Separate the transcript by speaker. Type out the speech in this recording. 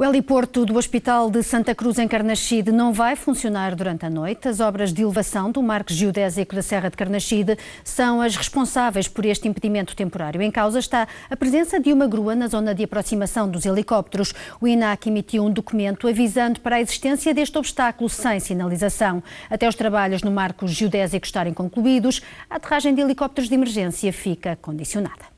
Speaker 1: O heliporto do Hospital de Santa Cruz em Carnaxide não vai funcionar durante a noite. As obras de elevação do marco geodésico da Serra de Carnaxide são as responsáveis por este impedimento temporário. Em causa está a presença de uma grua na zona de aproximação dos helicópteros. O INAC emitiu um documento avisando para a existência deste obstáculo sem sinalização. Até os trabalhos no marco geodésico estarem concluídos, a aterragem de helicópteros de emergência fica condicionada.